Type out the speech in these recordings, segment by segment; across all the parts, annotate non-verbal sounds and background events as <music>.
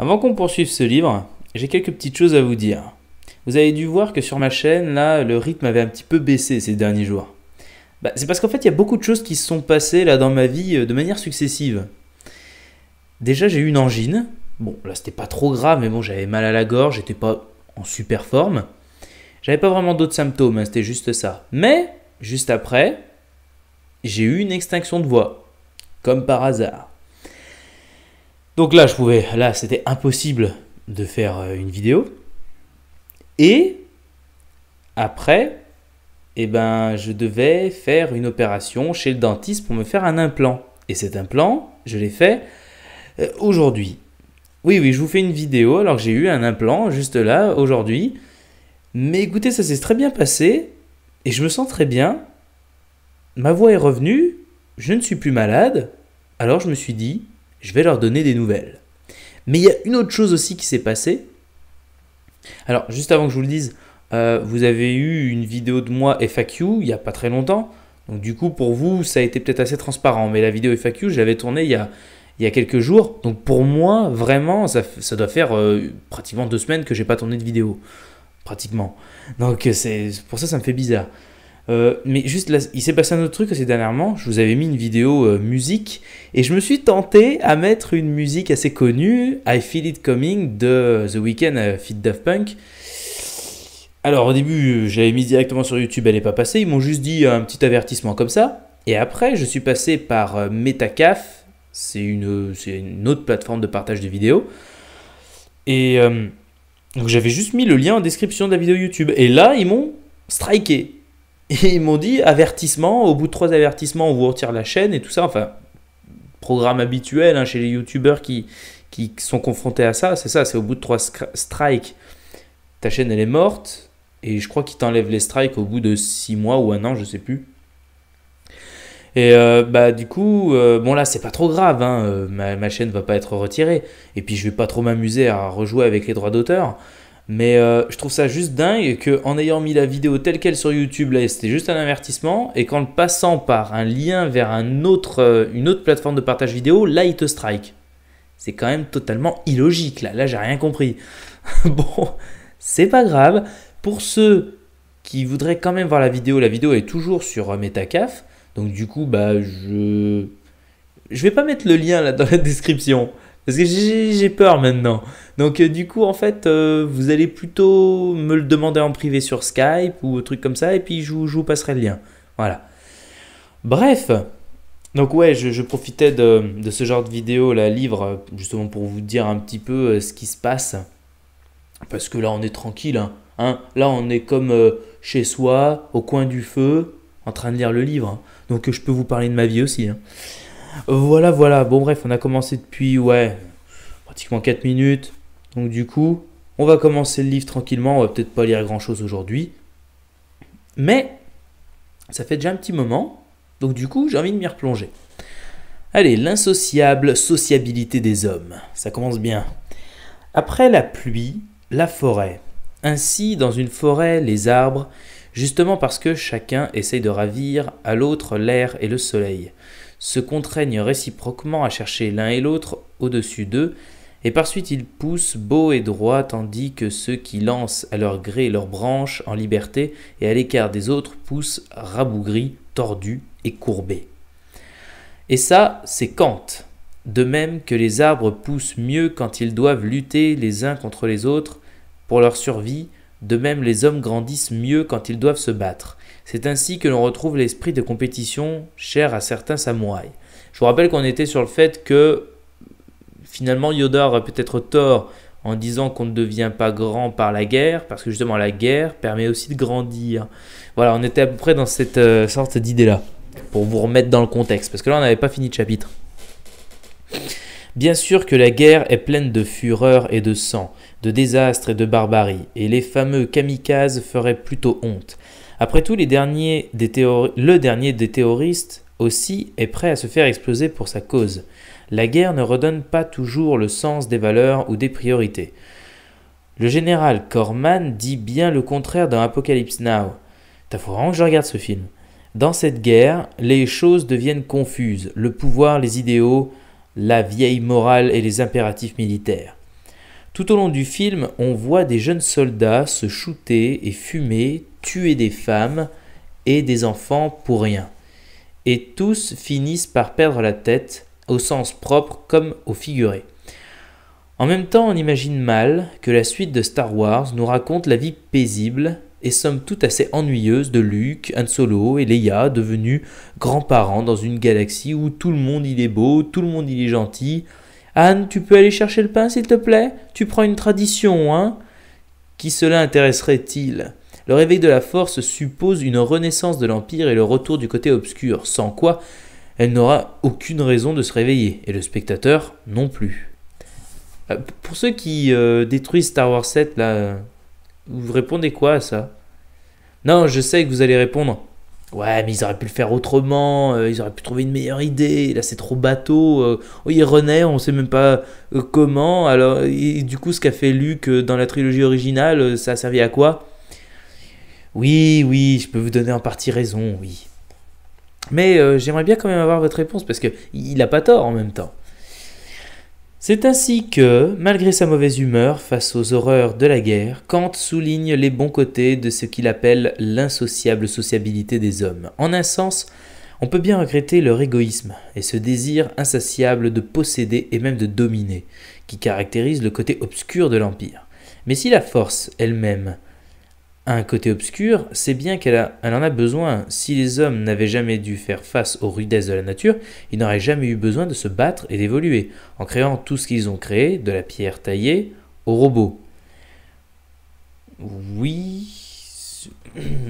Avant qu'on poursuive ce livre, j'ai quelques petites choses à vous dire. Vous avez dû voir que sur ma chaîne, là, le rythme avait un petit peu baissé ces derniers jours. Bah, c'est parce qu'en fait, il y a beaucoup de choses qui se sont passées là dans ma vie euh, de manière successive. Déjà, j'ai eu une angine. Bon, là, c'était pas trop grave, mais bon, j'avais mal à la gorge, j'étais pas en super forme. J'avais pas vraiment d'autres symptômes, hein, c'était juste ça. Mais, juste après, j'ai eu une extinction de voix. Comme par hasard. Donc là, je pouvais, là, c'était impossible de faire euh, une vidéo. Et après, eh ben, je devais faire une opération chez le dentiste pour me faire un implant. Et cet implant, je l'ai fait euh, aujourd'hui. Oui, oui, je vous fais une vidéo alors que j'ai eu un implant juste là, aujourd'hui. Mais écoutez, ça s'est très bien passé et je me sens très bien. Ma voix est revenue, je ne suis plus malade. Alors je me suis dit, je vais leur donner des nouvelles. Mais il y a une autre chose aussi qui s'est passée. Alors, juste avant que je vous le dise, euh, vous avez eu une vidéo de moi FAQ il n'y a pas très longtemps. Donc, du coup, pour vous, ça a été peut-être assez transparent. Mais la vidéo FAQ, je l'avais tournée il y a, il y a quelques jours. Donc, pour moi, vraiment, ça, doit faire euh, pratiquement deux semaines que j'ai pas tourné de vidéo. Pratiquement. Donc, c'est pour ça, ça me fait bizarre. Euh, mais juste là, il s'est passé un autre truc assez dernièrement. Je vous avais mis une vidéo euh, musique et je me suis tenté à mettre une musique assez connue, I Feel It Coming de The Weeknd à euh, Fit Daft Punk. Alors au début, j'avais mis directement sur YouTube, elle n'est pas passée. Ils m'ont juste dit un petit avertissement comme ça. Et après, je suis passé par Metacaf. C'est une, une, autre plateforme de partage de vidéos. Et donc j'avais juste mis le lien en description de la vidéo YouTube. Et là, ils m'ont striké. Et ils m'ont dit avertissement, au bout de trois avertissements, on vous retire la chaîne et tout ça. Enfin, programme habituel hein, chez les youtubeurs qui, sont confrontés à ça. C'est ça, c'est au bout de trois strikes, ta chaîne elle est morte. Et je crois qu'ils t'enlèvent les strikes au bout de six mois ou un an, je sais plus. Et euh, bah du coup, euh, bon là c'est pas trop grave, hein, euh, ma, ma, chaîne va pas être retirée. Et puis je vais pas trop m'amuser à rejouer avec les droits d'auteur. Mais euh, je trouve ça juste dingue qu'en ayant mis la vidéo telle qu'elle sur YouTube, là, c'était juste un avertissement, et qu'en le passant par un lien vers euh, une autre plateforme de partage vidéo, là, il te strike. C'est quand même totalement illogique, là. Là, j'ai rien compris. <laughs> bon, c'est pas grave. Pour ceux qui voudraient quand même voir la vidéo, la vidéo est toujours sur euh, Metacaf. Donc, du coup, bah, je. Je vais pas mettre le lien là dans la description. Parce que j'ai peur maintenant. Donc euh, du coup, en fait, euh, vous allez plutôt me le demander en privé sur Skype ou un truc comme ça, et puis je vous, passerai le lien. Voilà. Bref. Donc ouais, je, profitais de, ce genre de vidéo, la livre, justement pour vous dire un petit peu euh, ce qui se passe. Parce que là, on est tranquille. Hein. Hein? là, on est comme chez soi, au coin du feu, en train de lire le livre. Hein. Donc je peux vous parler de ma vie aussi. Voilà, voilà. Bon, bref, on a commencé depuis, ouais, pratiquement 4 minutes. Donc, du coup, on va commencer le livre tranquillement. On va peut-être pas lire grand-chose aujourd'hui. Mais, ça fait déjà un petit moment. Donc, du coup, j'ai envie de m'y replonger. Allez, l'insociable sociabilité des hommes. Ça commence bien. Après la pluie, la forêt. Ainsi, dans une forêt, les arbres, justement parce que chacun essaye de ravir à l'autre l'air et le soleil se contraignent réciproquement à chercher l'un et l'autre au-dessus d'eux, et par suite ils poussent beau et droit, tandis que ceux qui lancent à leur gré leurs branches en liberté et à l'écart des autres poussent rabougris, tordus et courbés. Et ça, c'est Kant. De même que les arbres poussent mieux quand ils doivent lutter les uns contre les autres pour leur survie, de même les hommes grandissent mieux quand ils doivent se battre. C'est ainsi que l'on retrouve l'esprit de compétition cher à certains samouraïs. Je vous rappelle qu'on était sur le fait que finalement Yoda aurait peut-être tort en disant qu'on ne devient pas grand par la guerre, parce que justement la guerre permet aussi de grandir. Voilà, on était à peu près dans cette euh, sorte d'idée-là, pour vous remettre dans le contexte, parce que là on n'avait pas fini de chapitre. Bien sûr que la guerre est pleine de fureur et de sang, de désastres et de barbarie, et les fameux kamikazes feraient plutôt honte. Après tout, le dernier des terroristes aussi est prêt à se faire exploser pour sa cause. La guerre ne redonne pas toujours le sens des valeurs ou des priorités. Le général Corman dit bien le contraire dans Apocalypse Now. T'as vraiment que je regarde ce film. Dans cette guerre, les choses deviennent confuses, le pouvoir, les idéaux, la vieille morale et les impératifs militaires. Tout au long du film, on voit des jeunes soldats se shooter et fumer, tuer des femmes et des enfants pour rien. Et tous finissent par perdre la tête, au sens propre comme au figuré. En même temps, on imagine mal que la suite de Star Wars nous raconte la vie paisible et somme toute assez ennuyeuse de Luke, Han Solo et Leia devenus grands-parents dans une galaxie où tout le monde il est beau, tout le monde il est gentil, Anne, tu peux aller chercher le pain, s'il te plaît Tu prends une tradition, hein Qui cela intéresserait-il Le réveil de la force suppose une renaissance de l'Empire et le retour du côté obscur, sans quoi elle n'aura aucune raison de se réveiller, et le spectateur non plus. Euh, pour ceux qui euh, détruisent Star Wars 7, là, vous répondez quoi à ça Non, je sais que vous allez répondre. Ouais, mais ils auraient pu le faire autrement, euh, ils auraient pu trouver une meilleure idée, là c'est trop bateau, euh. oh, il renaît, on sait même pas euh, comment, alors du coup ce qu'a fait Luke dans la trilogie originale, ça a servi à quoi Oui, oui, je peux vous donner en partie raison, oui. Mais j'aimerais bien quand même avoir votre réponse, parce qu'il n'a pas tort en même temps. C'est ainsi que, malgré sa mauvaise humeur face aux horreurs de la guerre, Kant souligne les bons côtés de ce qu'il appelle l'insociable sociabilité des hommes. En un sens, on peut bien regretter leur égoïsme et ce désir insatiable de posséder et même de dominer, qui caractérise le côté obscur de l'Empire. Mais si la force elle-même un côté obscur, c'est bien qu'elle elle en a besoin. Si les hommes n'avaient jamais dû faire face aux rudesses de la nature, ils n'auraient jamais eu besoin de se battre et d'évoluer, en créant tout ce qu'ils ont créé, de la pierre taillée aux robots. Oui.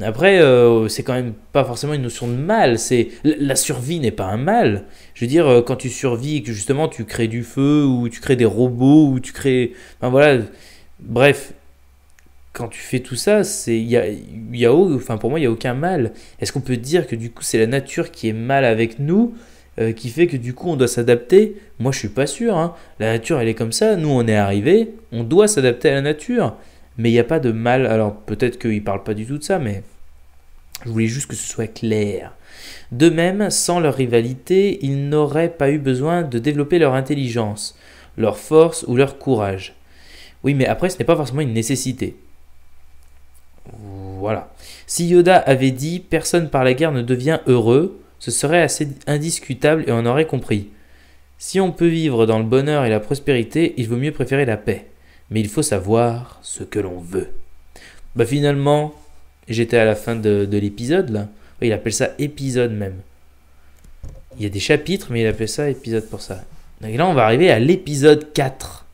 Après, euh, c'est quand même pas forcément une notion de mal. C'est la survie n'est pas un mal. Je veux dire, euh, quand tu survis que justement tu crées du feu ou tu crées des robots ou tu crées, enfin voilà, bref, quand tu fais tout ça, c'est y a, y a, enfin pour moi, il n'y a aucun mal. Est-ce qu'on peut dire que du coup, c'est la nature qui est mal avec nous, euh, qui fait que du coup, on doit s'adapter Moi, je suis pas sûr. Hein. La nature, elle est comme ça. Nous, on est arrivés. On doit s'adapter à la nature. Mais il n'y a pas de mal. Alors, peut-être qu'ils ne parle pas du tout de ça, mais je voulais juste que ce soit clair. De même, sans leur rivalité, ils n'auraient pas eu besoin de développer leur intelligence, leur force ou leur courage. Oui, mais après, ce n'est pas forcément une nécessité. Voilà. Si Yoda avait dit Personne par la guerre ne devient heureux, ce serait assez indiscutable et on aurait compris. Si on peut vivre dans le bonheur et la prospérité, il vaut mieux préférer la paix. Mais il faut savoir ce que l'on veut. Bah finalement, j'étais à la fin de, l'épisode là. Il appelle ça épisode même. Il y a des chapitres, mais il appelle ça épisode pour ça. Et là, on va arriver à l'épisode 4.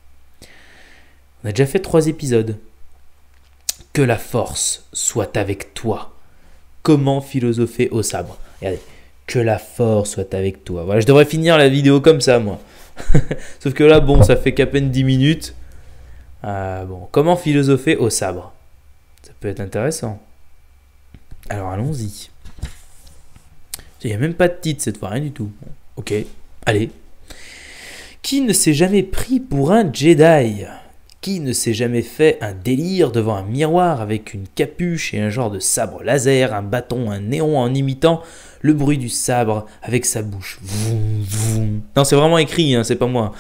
On a déjà fait 3 épisodes. Que la force soit avec toi. Comment philosopher au sabre Regardez. Que la force soit avec toi. Voilà, je devrais finir la vidéo comme ça, moi. <laughs> Sauf que là, bon, ça fait qu'à peine 10 minutes. Ah, bon, comment philosopher au sabre Ça peut être intéressant. Alors allons-y. Il n'y a même pas de titre cette fois, rien du tout. ok, allez. Qui ne s'est jamais pris pour un Jedi qui ne s'est jamais fait un délire devant un miroir avec une capuche et un genre de sabre laser, un bâton, un néon en imitant le bruit du sabre avec sa bouche Non, c'est vraiment écrit, hein, c'est pas moi.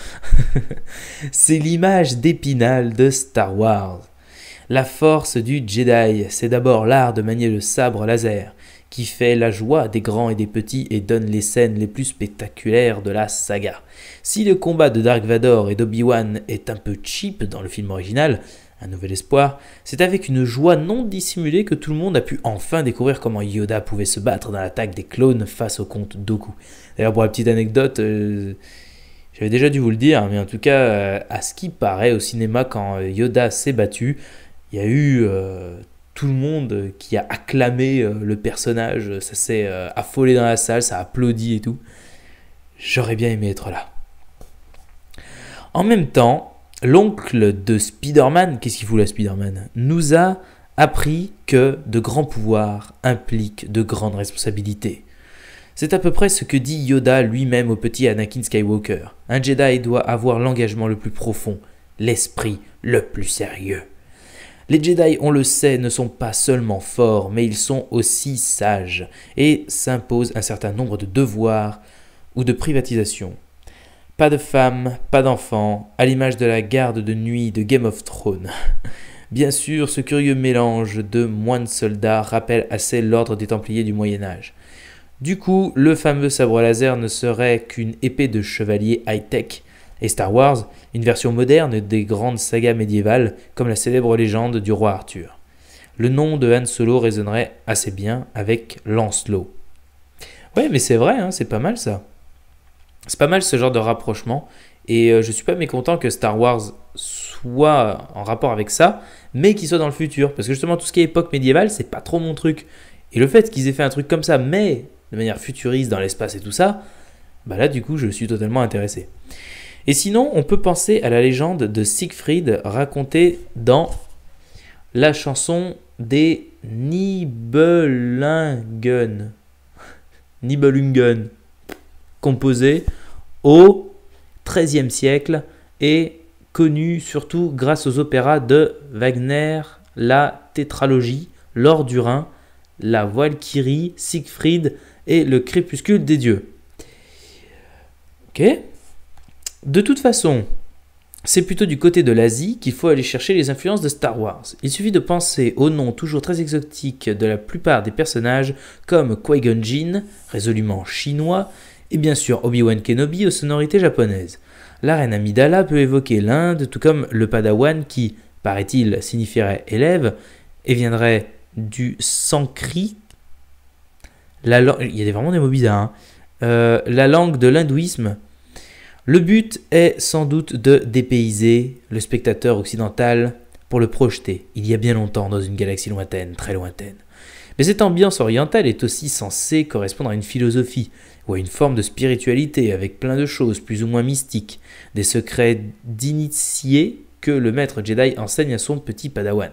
<laughs> c'est l'image d'épinal de Star Wars. La force du Jedi, c'est d'abord l'art de manier le sabre laser qui fait la joie des grands et des petits et donne les scènes les plus spectaculaires de la saga. Si le combat de Dark Vador et d'Obi-Wan est un peu cheap dans le film original, un nouvel espoir, c'est avec une joie non dissimulée que tout le monde a pu enfin découvrir comment Yoda pouvait se battre dans l'attaque des clones face au comte Doku. D'ailleurs, pour la petite anecdote, euh, j'avais déjà dû vous le dire, mais en tout cas, euh, à ce qui paraît au cinéma, quand euh, Yoda s'est battu, il y a eu tout le monde qui a acclamé euh, le personnage, euh, ça s'est euh, affolé dans la salle, ça a applaudi et tout. J'aurais bien aimé être là. En même temps, l'oncle de Spider-Man, qu'est-ce qu'il fout là Spider-Man Nous a appris que de grands pouvoirs impliquent de grandes responsabilités. C'est à peu près ce que dit Yoda lui-même au petit Anakin Skywalker. Un Jedi doit avoir l'engagement le plus profond, l'esprit le plus sérieux. Les Jedi, on le sait, ne sont pas seulement forts, mais ils sont aussi sages et s'imposent un certain nombre de devoirs ou de privatisations. Pas de femmes, pas d'enfants, à l'image de la garde de nuit de Game of Thrones. <laughs> Bien sûr, ce curieux mélange de moines soldats rappelle assez l'ordre des Templiers du Moyen Âge. Du coup, le fameux sabre laser ne serait qu'une épée de chevalier high-tech et Star Wars, une version moderne des grandes sagas médiévales comme la célèbre légende du roi Arthur. Le nom de Han Solo résonnerait assez bien avec Lancelot. Ouais, mais c'est vrai, hein, c'est pas mal ça. C'est pas mal ce genre de rapprochement, et euh, je suis pas mécontent que Star Wars soit en rapport avec ça, mais qu'il soit dans le futur, parce que justement tout ce qui est époque médiévale, c'est pas trop mon truc. Et le fait qu'ils aient fait un truc comme ça, mais de manière futuriste dans l'espace et tout ça, bah là du coup je suis totalement intéressé. Et sinon, on peut penser à la légende de Siegfried racontée dans la chanson des Nibelungen. <laughs> Nibelungen, composée au XIIIe siècle et connue surtout grâce aux opéras de Wagner, la Tétralogie, l'Or du Rhin, la Valkyrie, Siegfried et le Crépuscule des Dieux. Ok de toute façon, c'est plutôt du côté de l'Asie qu'il faut aller chercher les influences de Star Wars. Il suffit de penser aux noms toujours très exotiques de la plupart des personnages comme Qui-Gon Jinn, résolument chinois, et bien sûr Obi-Wan Kenobi aux sonorités japonaises. La reine Amidala peut évoquer l'Inde, tout comme le Padawan qui, paraît-il, signifierait élève et viendrait du sanskrit. Il y a vraiment des mots hein. euh, la langue de l'hindouisme, le but est sans doute de dépayser le spectateur occidental pour le projeter, il y a bien longtemps, dans une galaxie lointaine, très lointaine. Mais cette ambiance orientale est aussi censée correspondre à une philosophie, ou à une forme de spiritualité, avec plein de choses plus ou moins mystiques, des secrets d'initiés que le maître Jedi enseigne à son petit padawan.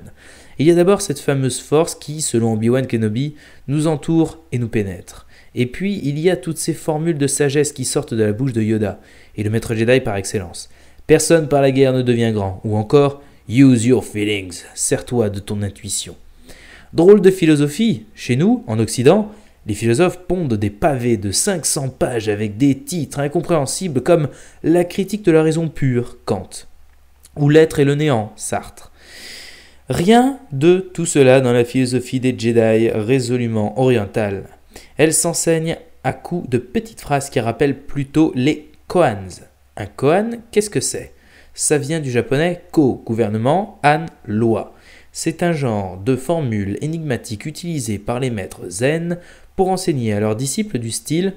il y a d'abord cette fameuse force qui, selon Obi-Wan Kenobi, nous entoure et nous pénètre. Et puis, il y a toutes ces formules de sagesse qui sortent de la bouche de Yoda, et le maître Jedi par excellence. Personne par la guerre ne devient grand, ou encore Use your feelings, sers-toi de ton intuition. Drôle de philosophie, chez nous, en Occident, les philosophes pondent des pavés de 500 pages avec des titres incompréhensibles comme La critique de la raison pure, Kant, ou L'être et le néant, Sartre. Rien de tout cela dans la philosophie des Jedi résolument orientale. Elle s'enseigne à coups de petites phrases qui rappellent plutôt les koans. Un koan, qu'est-ce que c'est Ça vient du japonais ko, gouvernement, an, loi. C'est un genre de formule énigmatique utilisée par les maîtres zen pour enseigner à leurs disciples du style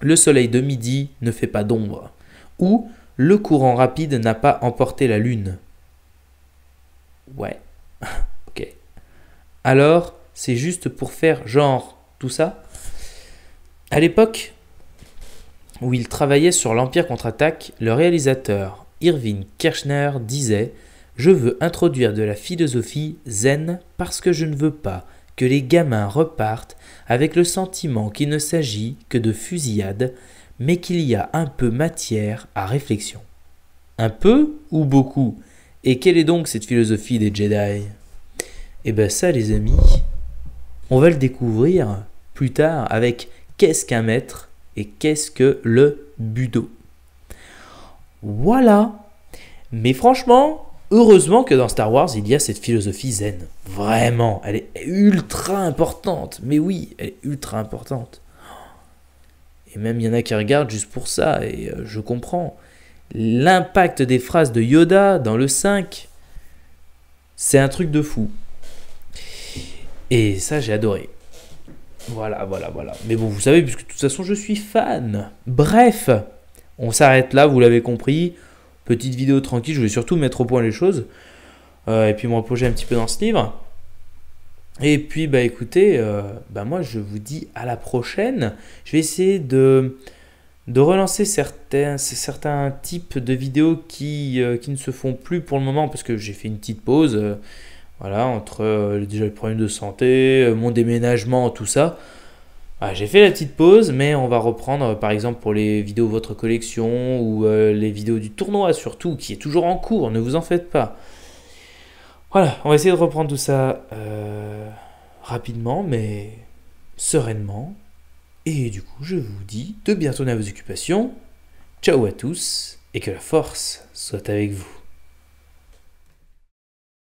le soleil de midi ne fait pas d'ombre ou le courant rapide n'a pas emporté la lune. Ouais. <laughs> ok. Alors, c'est juste pour faire genre tout ça à l'époque où il travaillait sur l'Empire contre-attaque, le réalisateur Irving Kirchner disait Je veux introduire de la philosophie zen parce que je ne veux pas que les gamins repartent avec le sentiment qu'il ne s'agit que de fusillade, mais qu'il y a un peu matière à réflexion. Un peu ou beaucoup Et quelle est donc cette philosophie des Jedi Eh bien ça les amis, on va le découvrir plus tard avec qu'est-ce qu'un maître et qu'est-ce que le budo. Voilà. Mais franchement, heureusement que dans Star Wars, il y a cette philosophie zen. Vraiment, elle est ultra importante. Mais oui, elle est ultra importante. Et même il y en a qui regardent juste pour ça, et euh, je comprends. L'impact des phrases de Yoda dans le 5, c'est un truc de fou. Et ça, j'ai adoré. Voilà, voilà, voilà. Mais bon, vous savez, puisque de toute façon, je suis fan. Bref, on s'arrête là, vous l'avez compris. Petite vidéo tranquille, je vais surtout mettre au point les choses. Euh, et puis me reposer un petit peu dans ce livre. Et puis, bah écoutez, euh, bah moi, je vous dis à la prochaine. Je vais essayer de, de relancer certains, certains types de vidéos qui, euh, qui ne se font plus pour le moment, parce que j'ai fait une petite pause. Voilà, entre euh, déjà le problème de santé, euh, mon déménagement, tout ça. Bah, j'ai fait la petite pause, mais on va reprendre euh, par exemple pour les vidéos de votre collection ou les vidéos du tournoi surtout, qui est toujours en cours, ne vous en faites pas. Voilà, on va essayer de reprendre tout ça rapidement, mais sereinement. Et du coup, je vous dis de bientôt à vos occupations. Ciao à tous et que la force soit avec vous.